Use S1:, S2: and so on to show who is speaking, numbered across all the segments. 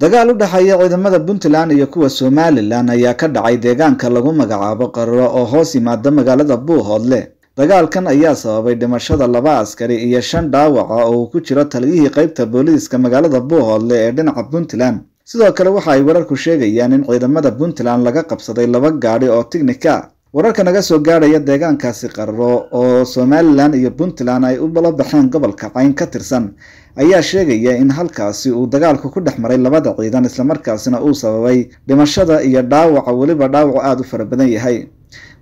S1: dagaal u dhexeeya ciidamada puntland iyo kuwa somalilan ayaa ka dhacay deegaanka lagu magacaabo qariro oo hoos yimaada magaalada buuhoodle dagaalkan ayaa sababay dhimashada laba askari iyo shan dhaawaca oo uu ku jiro taliyihii qeybta booliiska magaalada buuhoodle ee dhinaca puntland sidoo kale waxa ay wararku sheegayaan in ciidamada puntland laga qabsaday laba gaadi oo tiknik wararka naga soo gaadhaya deegaankaasi qararo oo somalilan iyo puntland ay u balo baxeen gobolka cayn ka tirsan ayaa sheegaya in halkaasi uu dagaalku ku dhex maray labada ciidan islamarkaasina uu sababay dhimashada iyo dhaawaca weliba dhaawacu aada u fara badan yahay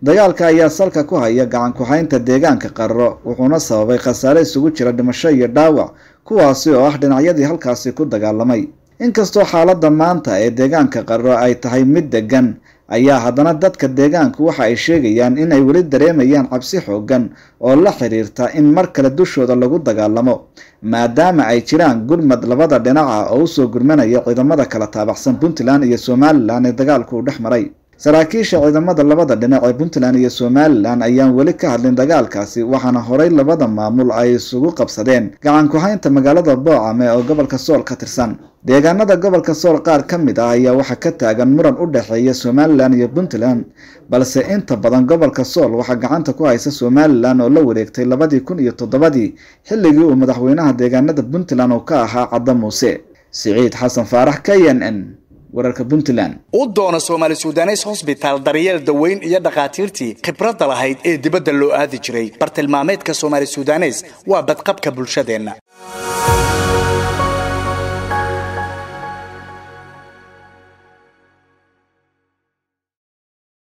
S1: dagaalka ayaa salka ku haya gacankuhaynta deegaanka qararo wuxuuna sababay khasaare isugu jira dhimasho iyo dhaawac kuwaasi oo ah dhinacyadii halkaasi ku dagaalamay inkastoo xaaladda maanta ee deegaanka qararo ay tahay mid degan ayaa haddana dadka deegaanku waxa ay sheegayaan in ay weli dareemayaan cabsi xoogan oo la xiriirta in mar kale dushooda lagu dagaalamo maadaama ay jiraan gurmad labada dhinaca oo usoo gurmanaya ciidamada kala taabaxsan puntland iyo somalilan ee dagaalku u dhex maray saraakiisha ciidamada labada dhinac ee puntland iyo somalilan ayaan weli ka hadlin dagaalkaasi waxaana horay labada maamul ay isugu qabsadeen gacan ku-haynta magaalada boocame oo gobolka sool ka tirsan deegaanada gobolka sool qaar ka mid ah ayaa waxaa ka taagan muran u dhexeeya somalilan iyo puntland balse inta badan gobolka sool waxaa gacanta ku haysa somalilan oo la wareegtay labadii kun iyo toddobadii xilligii uu madaxweynaha deegaanada puntland uu ka ahaa cadda muuse siciid xasan faarax k n n wararka puntland
S2: u doono soomaali sudanes hosbitaal daryeel daweyn iyo dhakhaatiirtii khibradda lahayd ee dibadda loo aadi jiray bartilmaameedka soomaali sudanes waa badqabka bulshadeenna